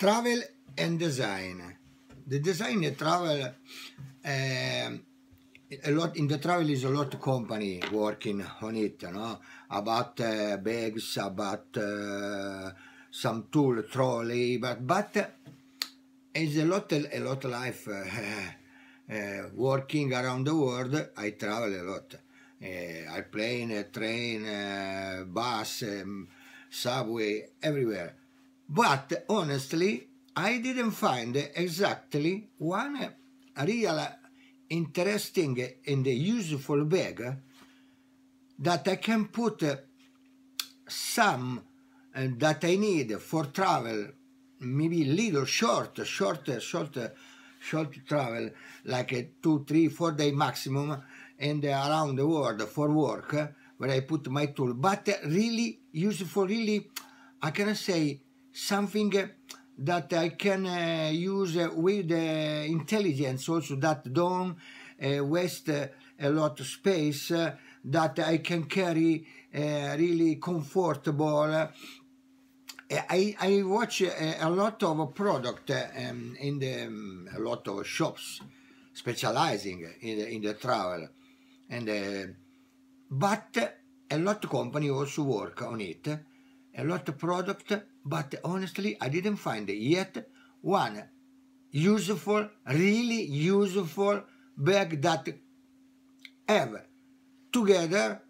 Travel and Design. The design the travel uh, a lot in the travel is a lot of company working on it, you know, about uh, bags, about uh, some tool trolley, but but it's a lot a lot of life working around the world. I travel a lot. I plane, train, bus, um, subway, everywhere. But honestly, I didn't find exactly one real interesting and useful bag that I can put some eh, that I need for travel, maybe little short, short, short, short travel, like two, three, four day maximum, and around the world for work, where I put my tool, but really useful, really, I can say something uh, that I can uh, use uh, with uh, intelligence also that don't uh, waste uh, a lot of space that I can carry really comfortable. I, I watch a, lot of product um, in the um, a lot of shops specializing in the, in the travel and but a lot of company also work on it a lot of product, but honestly, I didn't find yet one useful, really useful bag that have together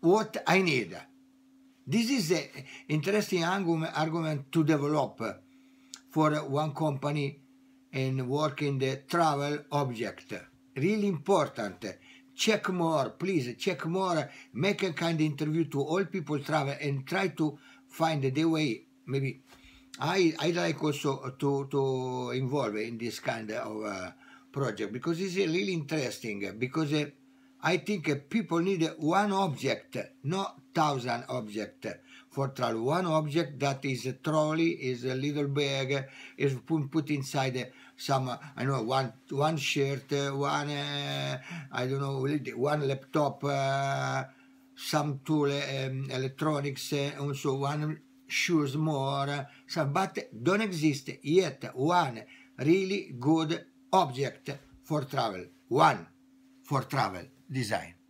what I need. This is an interesting argument to develop for one company and work in the travel object. Really important check more, please check more, make a kind of interview to all people travel and try to find the way. Maybe I I like also to to involve in this kind of uh, project because it's really interesting because. Uh, I think people need one object, not thousand object. For travel. one object that is a trolley, is a little bag, is put inside some, I know, one one shirt, one, uh, I don't know, one laptop, uh, some tool, um, electronics, and uh, also one shoes more, so, but don't exist yet one really good object for travel. One for travel design.